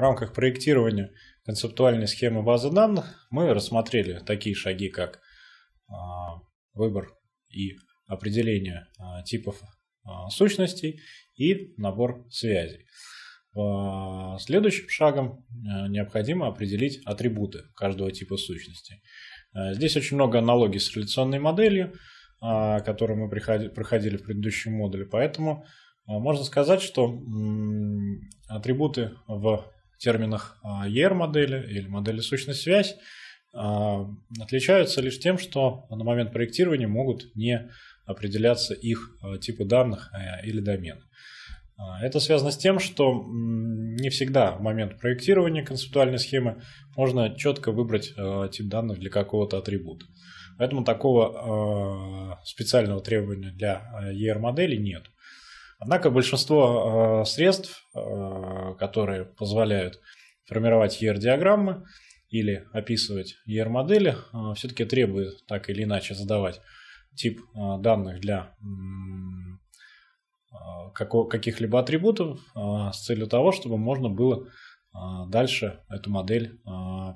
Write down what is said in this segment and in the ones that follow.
В рамках проектирования концептуальной схемы базы данных мы рассмотрели такие шаги, как а, выбор и определение а, типов а, сущностей и набор связей. Следующим шагом необходимо определить атрибуты каждого типа сущности. Здесь очень много аналогий с реляционной моделью, которую мы проходили в предыдущем модуле, поэтому можно сказать, что атрибуты в терминах а, ER-модели или модели сущность-связь, а, отличаются лишь тем, что на момент проектирования могут не определяться их а, типы данных или домены. Это связано с тем, что не всегда в момент проектирования концептуальной схемы можно четко выбрать тип данных для какого-то атрибута. Поэтому такого специального требования для ER-модели нет. Однако большинство э, средств, э, которые позволяют формировать ER-диаграммы или описывать ER-модели, э, все-таки требует так или иначе задавать тип данных для каких-либо атрибутов с целью того, чтобы можно было дальше эту модель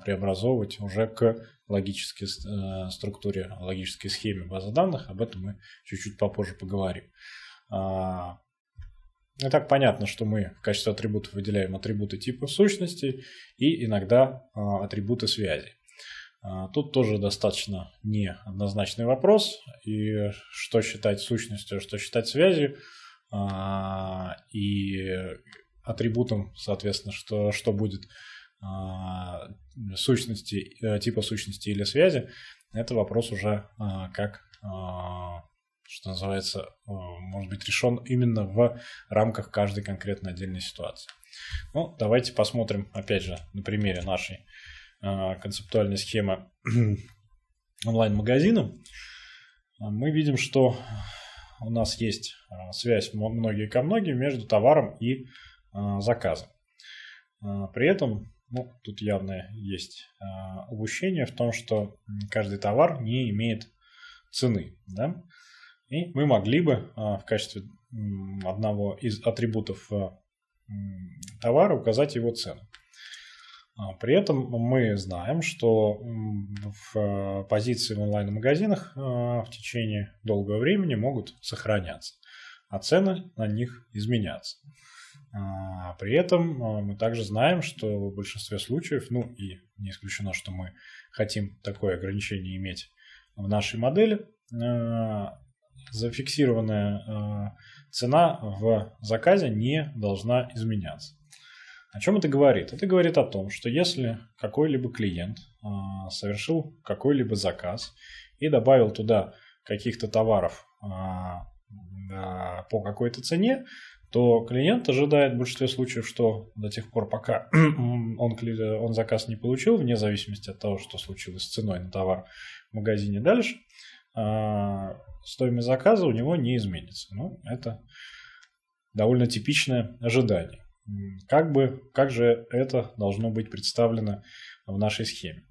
преобразовывать уже к логической структуре, логической схеме базы данных. Об этом мы чуть-чуть попозже поговорим. А, и ну, так понятно, что мы в качестве атрибутов выделяем атрибуты типа сущностей и иногда а, атрибуты связи. А, тут тоже достаточно неоднозначный вопрос, и что считать сущностью, а что считать связью, и атрибутом, соответственно, что, что будет сущности, э, типа сущности или связи, это вопрос уже как что называется, э, может быть решен именно в рамках каждой конкретной отдельной ситуации. Ну, давайте посмотрим, опять же, на примере нашей э, концептуальной схемы онлайн-магазина. Мы видим, что у нас есть э, связь многие ко многим между товаром и заказом. При этом ну, тут явно есть упущение в том, что каждый товар не имеет цены. Да? И мы могли бы а, в качестве одного из атрибутов э, товара указать его цену. А, при этом мы знаем, что в э, позиции в онлайн-магазинах а, в течение долгого времени могут сохраняться, а цены на них изменяться. При этом мы также знаем, что в большинстве случаев, ну и не исключено, что мы хотим такое ограничение иметь в нашей модели, зафиксированная э, цена в заказе не должна изменяться. О чем это говорит? Это говорит о том, что если какой-либо клиент э, совершил какой-либо заказ и добавил туда каких-то товаров э, по какой-то цене, то клиент ожидает в большинстве случаев, что до тех пор, пока он, он заказ не получил, вне зависимости от того, что случилось с ценой на товар в магазине дальше, а, стоимость заказа у него не изменится. Ну, это довольно типичное ожидание. Как, бы, как же это должно быть представлено в нашей схеме?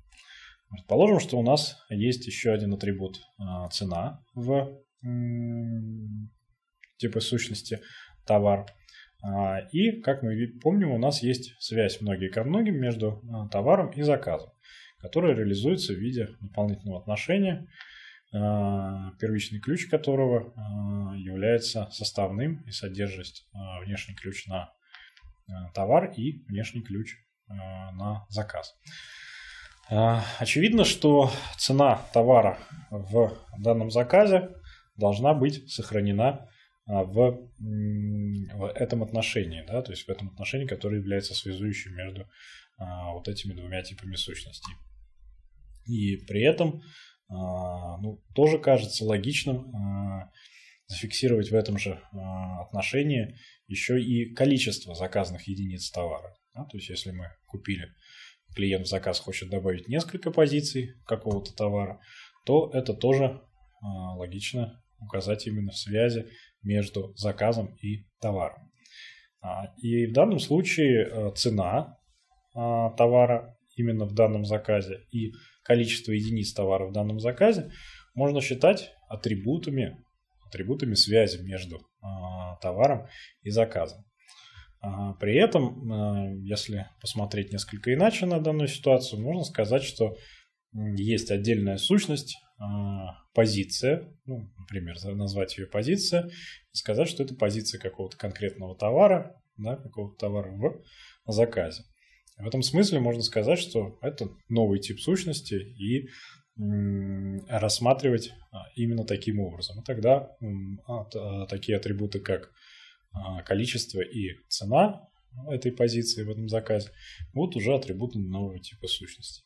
Предположим, что у нас есть еще один атрибут а, цена в типа сущности товар. А, и, как мы помним, у нас есть связь многие ко многим между товаром и заказом, которая реализуется в виде дополнительного отношения а, первичный ключ которого а, является составным и содержит а, внешний ключ на товар и внешний ключ на заказ. Очевидно, что цена товара в данном заказе должна быть сохранена в, в этом отношении, да, то есть в этом отношении, которое является связующим между вот этими двумя типами сущностей. И при этом а, ну, тоже кажется логичным а, зафиксировать в этом же а, отношении еще и количество заказанных единиц товара. Да? То есть, если мы купили, клиент в заказ хочет добавить несколько позиций какого-то товара, то это тоже логично указать именно в связи между заказом и товаром. И в данном случае цена товара именно в данном заказе и количество единиц товара в данном заказе можно считать атрибутами, атрибутами связи между а, товаром и заказом. А, при этом, а, если посмотреть несколько иначе на данную ситуацию, можно сказать, что есть отдельная сущность, позиция, ну, например, назвать ее позиция, сказать, что это позиция какого-то конкретного товара, да, какого-то товара в заказе. В этом смысле можно сказать, что это новый тип сущности и рассматривать а, именно таким образом. И тогда а, такие атрибуты, как а, количество и цена этой позиции в этом заказе, будут уже атрибуты нового типа сущности.